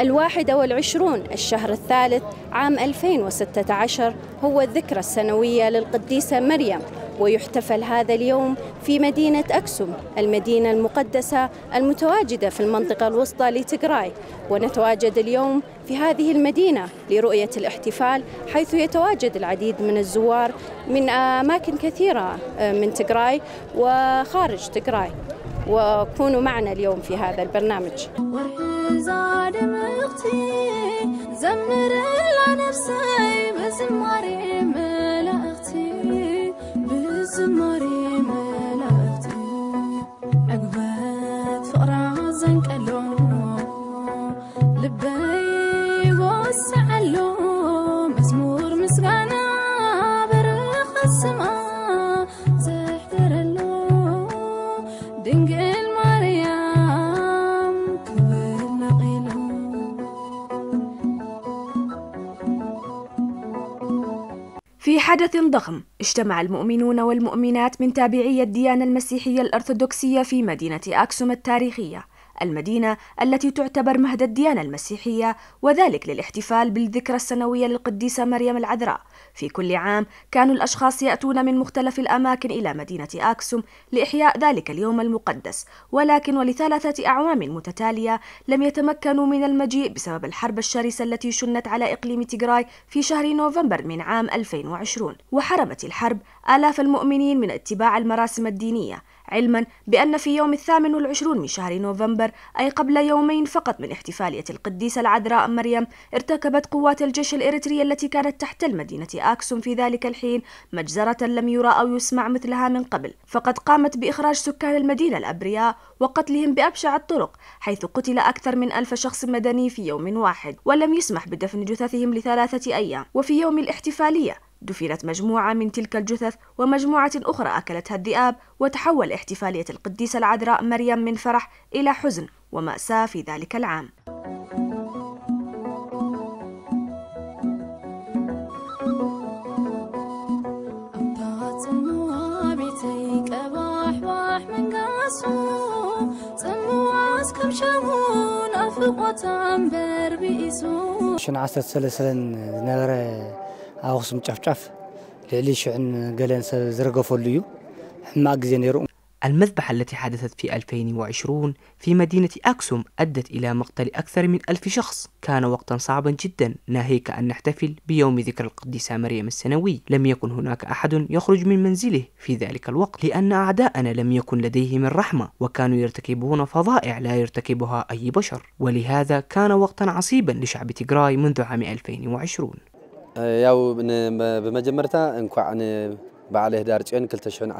الواحد والعشرون الشهر الثالث عام 2016 هو الذكرى السنوية للقديسة مريم ويحتفل هذا اليوم في مدينة أكسوم المدينة المقدسة المتواجدة في المنطقة الوسطى لتقراي ونتواجد اليوم في هذه المدينة لرؤية الاحتفال حيث يتواجد العديد من الزوار من أماكن كثيرة آه، من تقراي وخارج تقراي وكونوا معنا اليوم في هذا البرنامج زاد مختي زمر لنفسي بزماري اختي بزماري ملا اختي فقرة عزن كلو لبي وسع مزمور مسقانا برخ السماء حدث ضخم اجتمع المؤمنون والمؤمنات من تابعي الديانة المسيحية الأرثوذكسية في مدينة أكسوم التاريخية المدينة التي تعتبر مهد الديانة المسيحية وذلك للاحتفال بالذكرى السنوية للقديسة مريم العذراء في كل عام كانوا الأشخاص يأتون من مختلف الأماكن إلى مدينة أكسوم لإحياء ذلك اليوم المقدس ولكن ولثلاثة أعوام متتالية لم يتمكنوا من المجيء بسبب الحرب الشرسة التي شنت على إقليم تيغراي في شهر نوفمبر من عام 2020 وحرمت الحرب آلاف المؤمنين من اتباع المراسم الدينية علما بأن في يوم الثامن والعشرون من شهر نوفمبر أي قبل يومين فقط من احتفالية القديسة العذراء مريم ارتكبت قوات الجيش الإريتري التي كانت تحتل مدينة أكسوم في ذلك الحين مجزرة لم يرى أو يسمع مثلها من قبل فقد قامت بإخراج سكان المدينة الأبرياء وقتلهم بأبشع الطرق حيث قتل أكثر من ألف شخص مدني في يوم واحد ولم يسمح بدفن جثثهم لثلاثة أيام وفي يوم الاحتفالية دفنت مجموعة من تلك الجثث ومجموعة أخرى أكلتها الذئاب وتحول احتفالية القديسة العذراء مريم من فرح إلى حزن ومأساة في ذلك العام شن عصر سلسلن نغره ኣክሱም ጫፍጫፍ ልዕሊ ሽዕን ገለን ሰብ ዝረገፈሉ እዩ ሕማቅ ግዜ ነይሩ المذبحة التي حدثت في 2020 في مدينة أكسوم أدت إلى مقتل أكثر من ألف شخص كان وقتا صعبا جدا ناهيك أن نحتفل بيوم ذكرى القديسة مريم السنوي لم يكن هناك أحد يخرج من منزله في ذلك الوقت لأن أعداءنا لم يكن لديهم الرحمة وكانوا يرتكبون فظائع لا يرتكبها أي بشر ولهذا كان وقتا عصيبا لشعب تيغراي منذ عام 2020 ያው كل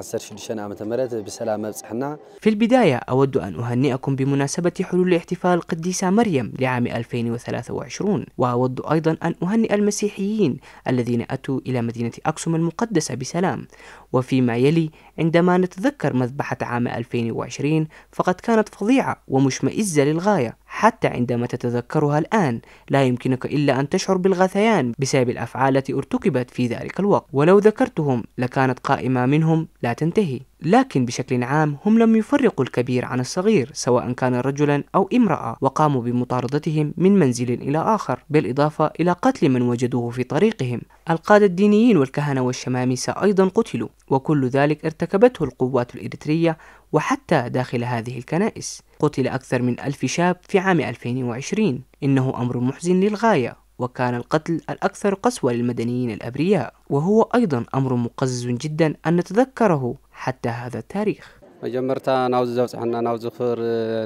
عسر بسلام بصحنا في البداية أود أن أهنئكم بمناسبة حلول احتفال قديسة مريم لعام 2023 وأود أيضا أن أهنئ المسيحيين الذين أتوا إلى مدينة أكسوم المقدسة بسلام وفيما يلي عندما نتذكر مذبحة عام 2020 فقد كانت فظيعة ومشمئزة للغاية حتى عندما تتذكرها الآن لا يمكنك إلا أن تشعر بالغثيان بسبب الأفعال التي ارتكبت في ذلك الوقت ولو ذكرتهم لكانت قائمة منهم لا تنتهي لكن بشكل عام هم لم يفرقوا الكبير عن الصغير سواء كان رجلا أو امرأة وقاموا بمطاردتهم من منزل إلى آخر بالإضافة إلى قتل من وجدوه في طريقهم القادة الدينيين والكهنة والشمامسة أيضا قتلوا وكل ذلك ارتكبته القوات الإريترية وحتى داخل هذه الكنائس قتل أكثر من ألف شاب في عام 2020 إنه أمر محزن للغاية وكان القتل الأكثر قسوة للمدنيين الأبرياء وهو أيضا أمر مقزز جدا أن نتذكره حتى هذا التاريخ መጀመርታ ናብዚ ዘብፅሐና ናብዚ ክብር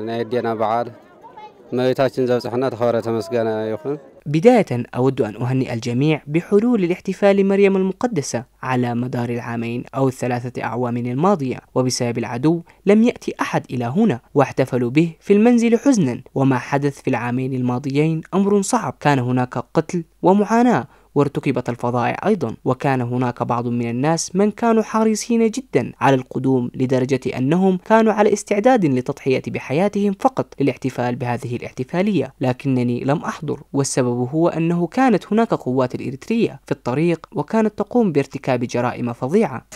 ናይ ኣዴና በዓል እመቤታችን حنا ተኸብረ ተመስገነ يخن بداية أود أن أهنئ الجميع بحلول الاحتفال مريم المقدسة على مدار العامين أو الثلاثة أعوام الماضية وبسبب العدو لم يأتي أحد إلى هنا واحتفلوا به في المنزل حزنا وما حدث في العامين الماضيين أمر صعب كان هناك قتل ومعاناة وارتكبت الفظائع أيضا وكان هناك بعض من الناس من كانوا حريصين جدا على القدوم لدرجة أنهم كانوا على استعداد لتضحية بحياتهم فقط للاحتفال بهذه الاحتفالية لكنني لم أحضر والسبب هو أنه كانت هناك قوات الإريترية في الطريق وكانت تقوم بارتكاب جرائم فظيعة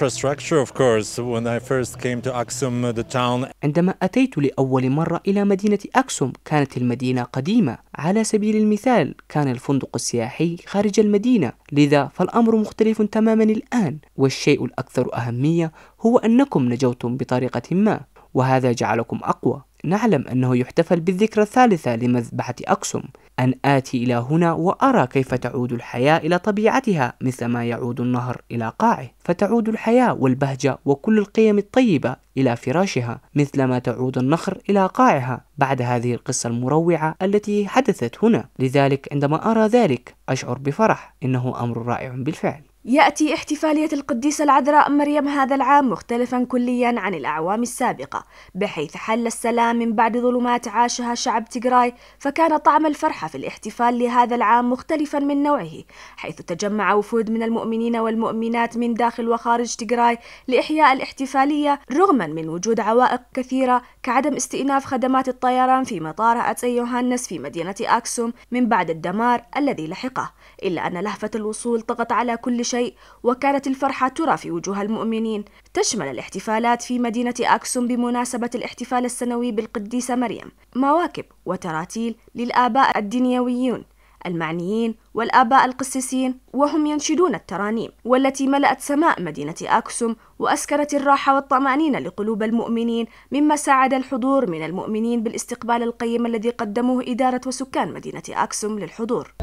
عندما أتيت لأول مرة إلى مدينة أكسوم كانت المدينة قديمة على سبيل المثال كان الفندق السياحي خارج المدينة لذا فالأمر مختلف تماما الآن والشيء الأكثر أهمية هو أنكم نجوتم بطريقة ما وهذا جعلكم أقوى نعلم أنه يحتفل بالذكرى الثالثة لمذبحة أكسوم أن آتي إلى هنا وأرى كيف تعود الحياة إلى طبيعتها مثلما يعود النهر إلى قاعه فتعود الحياة والبهجة وكل القيم الطيبة إلى فراشها مثلما تعود النخر إلى قاعها بعد هذه القصة المروعة التي حدثت هنا لذلك عندما أرى ذلك أشعر بفرح إنه أمر رائع بالفعل يأتي احتفالية القديسة العذراء مريم هذا العام مختلفا كليا عن الأعوام السابقة بحيث حل السلام من بعد ظلمات عاشها شعب تجراي فكان طعم الفرحة في الاحتفال لهذا العام مختلفا من نوعه حيث تجمع وفود من المؤمنين والمؤمنات من داخل وخارج تجراي لإحياء الاحتفالية رغما من وجود عوائق كثيرة كعدم استئناف خدمات الطيران في مطار أتسي يوهانس في مدينة أكسوم من بعد الدمار الذي لحقه إلا أن لهفة الوصول طغت على كل شيء شيء وكانت الفرحة ترى في وجوه المؤمنين تشمل الاحتفالات في مدينة أكسوم بمناسبة الاحتفال السنوي بالقديسة مريم مواكب وتراتيل للآباء الدنيويون المعنيين والآباء القسيسين وهم ينشدون الترانيم والتي ملأت سماء مدينة أكسوم وأسكنت الراحة والطمأنينة لقلوب المؤمنين مما ساعد الحضور من المؤمنين بالاستقبال القيم الذي قدموه إدارة وسكان مدينة أكسوم للحضور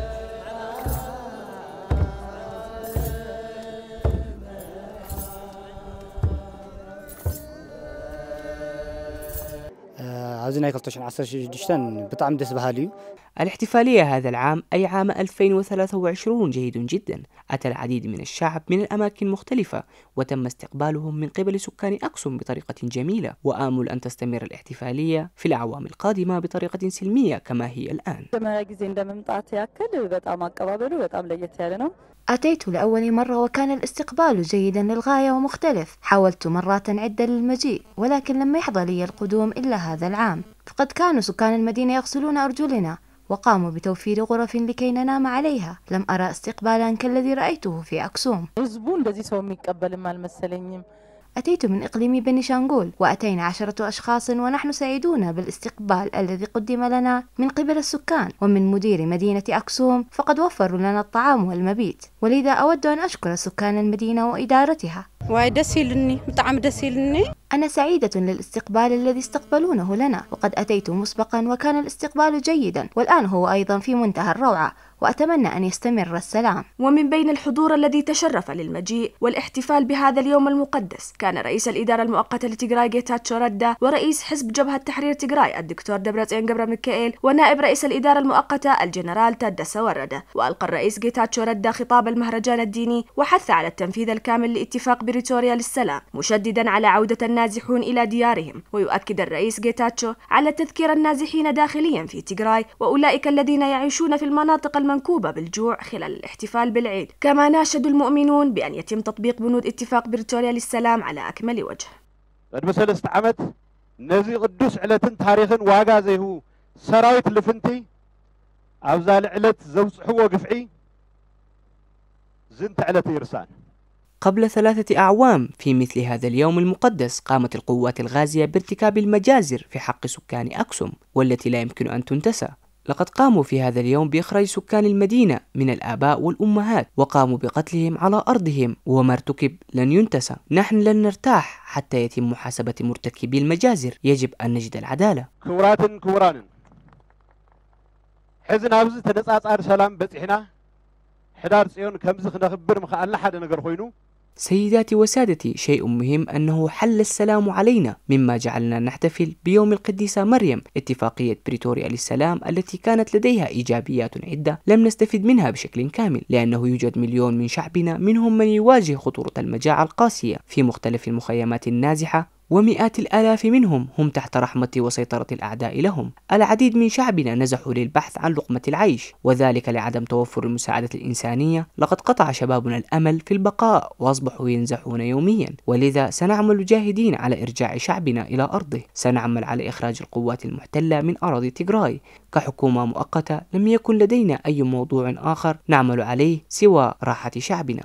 ኣብዚ ናይ عصر ብጣዕሚ بطعم دس بهاليو الاحتفالية هذا العام أي عام 2023 جيد جدا أتى العديد من الشعب من الأماكن مختلفة وتم استقبالهم من قبل سكان أكسوم بطريقة جميلة وآمل أن تستمر الاحتفالية في الأعوام القادمة بطريقة سلمية كما هي الآن أتيت لأول مرة وكان الاستقبال جيدا للغاية ومختلف حاولت مرات عدة للمجيء ولكن لم يحظى لي القدوم إلا هذا العام الأيام فقد كانوا سكان المدينة يغسلون أرجلنا وقاموا بتوفير غرف لكي ننام عليها لم أرى استقبالا كالذي رأيته في أكسوم زبون الذي سومي قبل ما المسلين أتيت من إقليم بني شانغول وأتينا عشرة أشخاص ونحن سعيدون بالاستقبال الذي قدم لنا من قبل السكان ومن مدير مدينة أكسوم فقد وفروا لنا الطعام والمبيت ولذا أود أن أشكر سكان المدينة وإدارتها واي دس يلني بطعم أنا سعيدة للاستقبال الذي استقبلونه لنا وقد أتيت مسبقا وكان الاستقبال جيدا والآن هو أيضا في منتهى الروعة وأتمنى أن يستمر السلام ومن بين الحضور الذي تشرف للمجيء والاحتفال بهذا اليوم المقدس كان رئيس الإدارة المؤقتة لتجراي جيتات ردا ورئيس حزب جبهة تحرير تجراي الدكتور دبرتين جبرا ميكائيل ونائب رئيس الإدارة المؤقتة الجنرال تادا سوردة وألقى الرئيس جيتات ردا خطاب المهرجان الديني وحث على التنفيذ الكامل لاتفاق بريتوريا للسلام مشددا على عودة النازحون إلى ديارهم ويؤكد الرئيس جيتاتشو على تذكير النازحين داخليا في تجراي وأولئك الذين يعيشون في المناطق المنزل منكوبة بالجوع خلال الاحتفال بالعيد كما ناشد المؤمنون بأن يتم تطبيق بنود اتفاق بريتوريا للسلام على أكمل وجه نزي ዓመት على تاريخ واقع زي هو ዘይህቡ لفنتي ልፍንቲ ኣብዛ زوز ዘብፅሕዎ قفعي زنت على تيرسان قبل ثلاثة أعوام في مثل هذا اليوم المقدس قامت القوات الغازية بارتكاب المجازر في حق سكان أكسوم والتي لا يمكن أن تنتسى لقد قاموا في هذا اليوم بإخراج سكان المدينة من الآباء والأمهات وقاموا بقتلهم على أرضهم وما ارتكب لن ينتسى نحن لن نرتاح حتى يتم محاسبة مرتكبي المجازر يجب أن نجد العدالة كورات كوران حزن أبز تنسى أسعار سلام بسحنا حدار سيون كمزخ نخبر مخالنا حدا نقر سيداتي وسادتي شيء مهم أنه حل السلام علينا مما جعلنا نحتفل بيوم القديسة مريم اتفاقية بريتوريا للسلام التي كانت لديها إيجابيات عدة لم نستفد منها بشكل كامل لأنه يوجد مليون من شعبنا منهم من يواجه خطورة المجاعة القاسية في مختلف المخيمات النازحة ومئات الآلاف منهم هم تحت رحمة وسيطرة الأعداء لهم العديد من شعبنا نزحوا للبحث عن لقمة العيش وذلك لعدم توفر المساعدة الإنسانية لقد قطع شبابنا الأمل في البقاء وأصبحوا ينزحون يوميا ولذا سنعمل جاهدين على إرجاع شعبنا إلى أرضه سنعمل على إخراج القوات المحتلة من أراضي تيغراي كحكومة مؤقتة لم يكن لدينا أي موضوع آخر نعمل عليه سوى راحة شعبنا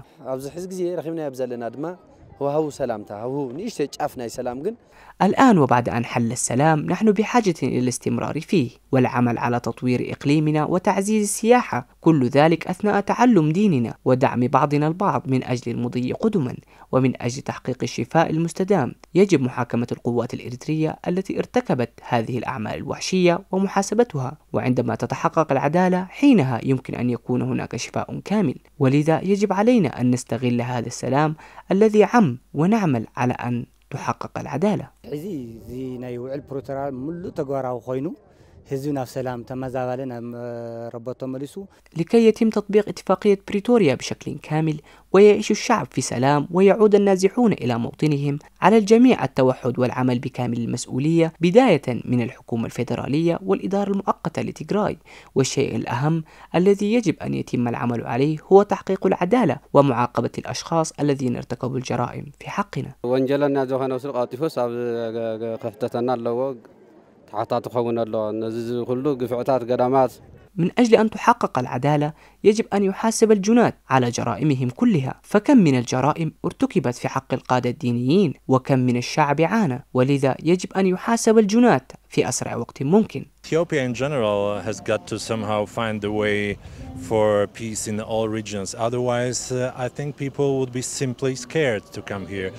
ወሃቡ ሰላምታ ሃሁ ንእሽተይ ጫፍ ናይ ሰላም ግን الآن وبعد أن حل السلام نحن بحاجة إلى الاستمرار فيه والعمل على تطوير إقليمنا وتعزيز السياحة كل ذلك أثناء تعلم ديننا ودعم بعضنا البعض من أجل المضي قدما ومن أجل تحقيق الشفاء المستدام يجب محاكمة القوات الإريترية التي ارتكبت هذه الأعمال الوحشية ومحاسبتها وعندما تتحقق العدالة حينها يمكن أن يكون هناك شفاء كامل ولذا يجب علينا أن نستغل هذا السلام الذي عم ونعمل على أن تحقق العداله حزي زي نايو البروترال ملو تقوارا وخوينو هزونا في سلام تم زعلنا ربطه مليسو لكي يتم تطبيق اتفاقية بريتوريا بشكل كامل ويعيش الشعب في سلام ويعود النازحون إلى موطنهم على الجميع التوحد والعمل بكامل المسؤولية بداية من الحكومة الفيدرالية والإدارة المؤقتة لتيغراي والشيء الأهم الذي يجب أن يتم العمل عليه هو تحقيق العدالة ومعاقبة الأشخاص الذين ارتكبوا الجرائم في حقنا تحتات تخون الله نزيز كله قفعتات قدامات من أجل أن تحقق العدالة يجب أن يحاسب الجنات على جرائمهم كلها فكم من الجرائم ارتكبت في حق القادة الدينيين وكم من الشعب عانى ولذا يجب أن يحاسب الجنات في أسرع وقت ممكن Ethiopia in general has got to somehow find a way for peace in all regions. Otherwise, uh, I think people would be simply scared to come here.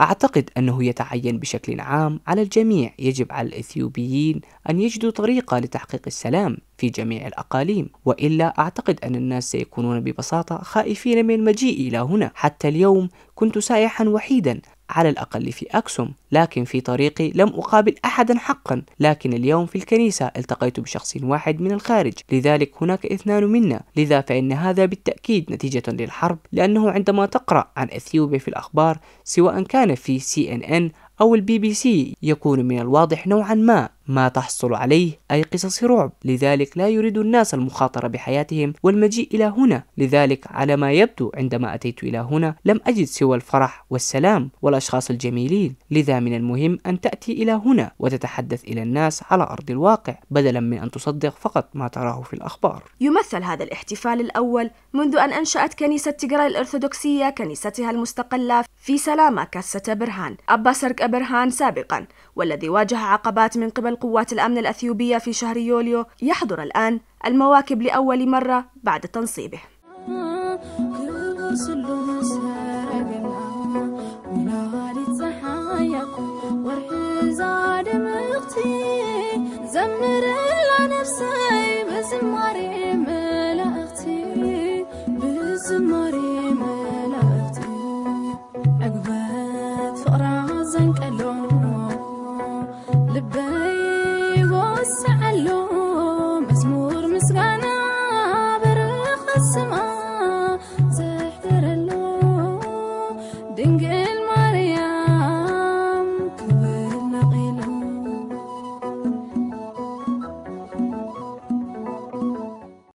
أعتقد أنه يتعين بشكل عام على الجميع يجب على الإثيوبيين أن يجدوا طريقة لتحقيق السلام في جميع الأقاليم وإلا أعتقد أن الناس سيكونون ببساطة خائفين من المجيء إلى هنا حتى اليوم كنت سائحا وحيدا على الأقل في أكسوم لكن في طريقي لم أقابل أحدا حقا لكن اليوم في الكنيسة التقيت بشخص واحد من الخارج لذلك هناك اثنان منا لذا فإن هذا بالتأكيد نتيجة للحرب لأنه عندما تقرأ عن أثيوبيا في الأخبار سواء كان في سي إن إن أو البي بي سي يكون من الواضح نوعا ما ما تحصل عليه أي قصص رعب لذلك لا يريد الناس المخاطرة بحياتهم والمجيء إلى هنا لذلك على ما يبدو عندما أتيت إلى هنا لم أجد سوى الفرح والسلام والأشخاص الجميلين لذا من المهم أن تأتي إلى هنا وتتحدث إلى الناس على أرض الواقع بدلا من أن تصدق فقط ما تراه في الأخبار يمثل هذا الاحتفال الأول منذ أن أنشأت كنيسة تجرى الأرثوذكسية كنيستها المستقلة في سلامة برهان أبا سرك أبرهان سابقا والذي واجه عقبات من قبل قوات الأمن الأثيوبية في شهر يوليو يحضر الآن المواكب لأول مرة بعد تنصيبه زمر فقرا زنك